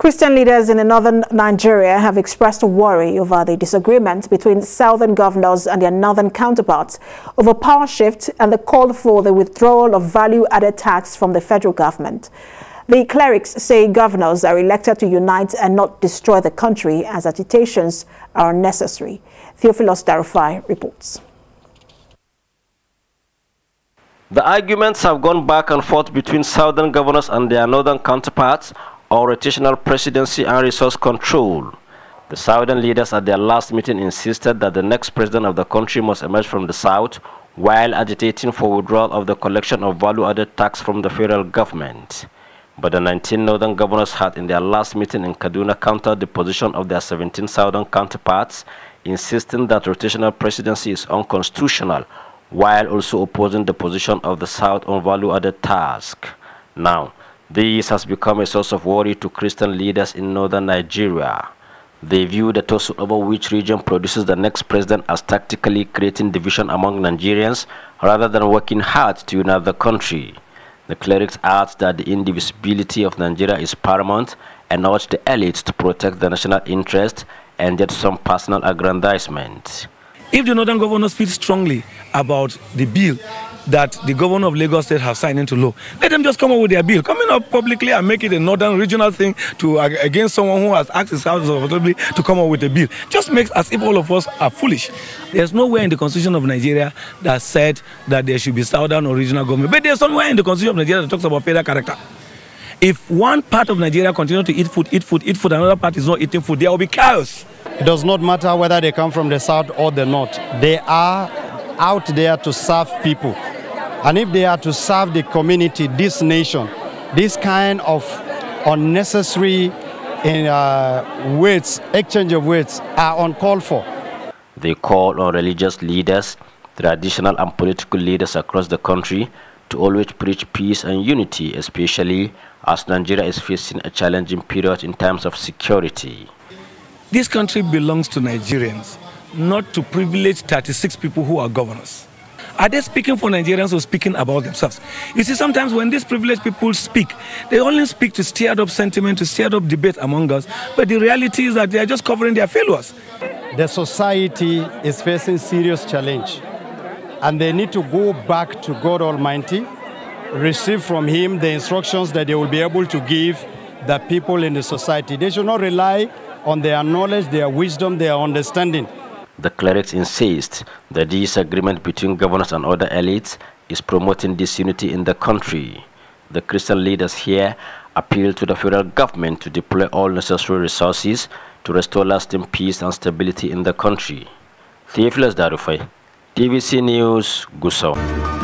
Christian leaders in northern Nigeria have expressed worry over the disagreement between southern governors and their northern counterparts over power shift and the call for the withdrawal of value-added tax from the federal government. The clerics say governors are elected to unite and not destroy the country as agitations are necessary. Theophilus Darufai reports. The arguments have gone back and forth between southern governors and their northern counterparts on rotational presidency and resource control. The southern leaders at their last meeting insisted that the next president of the country must emerge from the south while agitating for withdrawal of the collection of value-added tax from the federal government. But the 19 northern governors had in their last meeting in Kaduna countered the position of their 17 southern counterparts, insisting that rotational presidency is unconstitutional, while also opposing the position of the south on value-added tax. Now, this has become a source of worry to Christian leaders in northern Nigeria. They view the toss over which region produces the next president as tactically creating division among Nigerians rather than working hard to unite the country. The clerics add that the indivisibility of Nigeria is paramount and urge the elites to protect the national interest and get some personal aggrandizement. If the northern governors feel strongly about the bill, that the governor of Lagos State have signed into law. Let them just come up with their bill, coming up publicly and make it a northern regional thing to uh, against someone who has asked his house affordably to come up with a bill. Just makes as if all of us are foolish. There's nowhere in the constitution of Nigeria that said that there should be southern or regional government, but there's somewhere in the constitution of Nigeria that talks about federal character. If one part of Nigeria continues to eat food, eat food, eat food, another part is not eating food, there will be chaos. It does not matter whether they come from the south or the north. They are out there to serve people. And if they are to serve the community, this nation, this kind of unnecessary in, uh, weights, exchange of weights, are uncalled for. They call on religious leaders, traditional and political leaders across the country to always preach peace and unity, especially as Nigeria is facing a challenging period in terms of security. This country belongs to Nigerians, not to privileged 36 people who are governors. Are they speaking for Nigerians or speaking about themselves? You see, sometimes when these privileged people speak, they only speak to stir up sentiment, to stir up debate among us. But the reality is that they are just covering their failures. The society is facing serious challenge. And they need to go back to God Almighty, receive from Him the instructions that they will be able to give the people in the society. They should not rely on their knowledge, their wisdom, their understanding. The clerics insist that this agreement between governors and other elites is promoting disunity in the country. The Christian leaders here appeal to the federal government to deploy all necessary resources to restore lasting peace and stability in the country. Theophilus Darufai, TVC News, Gusau.